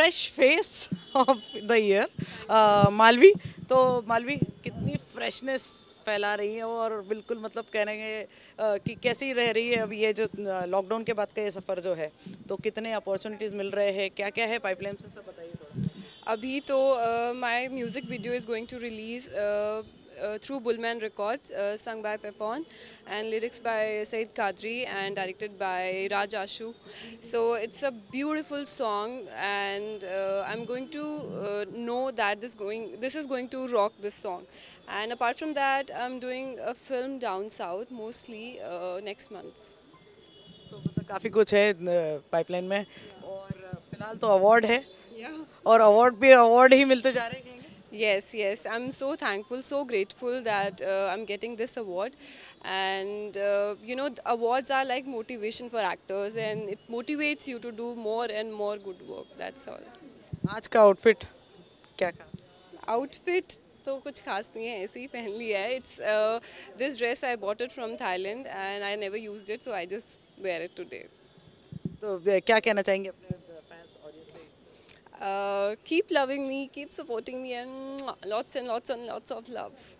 Fresh face of the year Malvi तो मालवी कितनी freshness फैला रही है और बिल्कुल मतलब कह रहे हैं कि कैसी रह रही है अब ये जो लॉकडाउन uh, के बाद का ये सफ़र जो है तो कितने अपॉर्चुनिटीज़ मिल रहे हैं क्या क्या है पाइपलाइन से सब बताइए थोड़ा अभी तो my music video is going to release Through Bullman Records, uh, sung by Pepon, and lyrics by Said Kadri and directed by Raj Ashu. So it's a beautiful song, and uh, I'm going to uh, know that this going this is going to rock this song. And apart from that, I'm doing a film down south mostly next month. So, काफ़ी कुछ है pipeline में और फिलहाल तो award है और award भी अवार्ड ही मिलते जा रहे हैं Yes, yes. I'm so thankful, so grateful that uh, I'm getting this award. And, uh, you know, awards are like motivation for actors and it motivates you to do more and more good work. That's all. आज का outfit क्या outfit तो कुछ खास नहीं है ऐसे ही पहन लिया है it's this dress I bought it from Thailand and I never used it so I just wear it today तो क्या कहना चाहेंगे अपने uh, keep loving me, keep supporting me, and lots and lots and lots of love.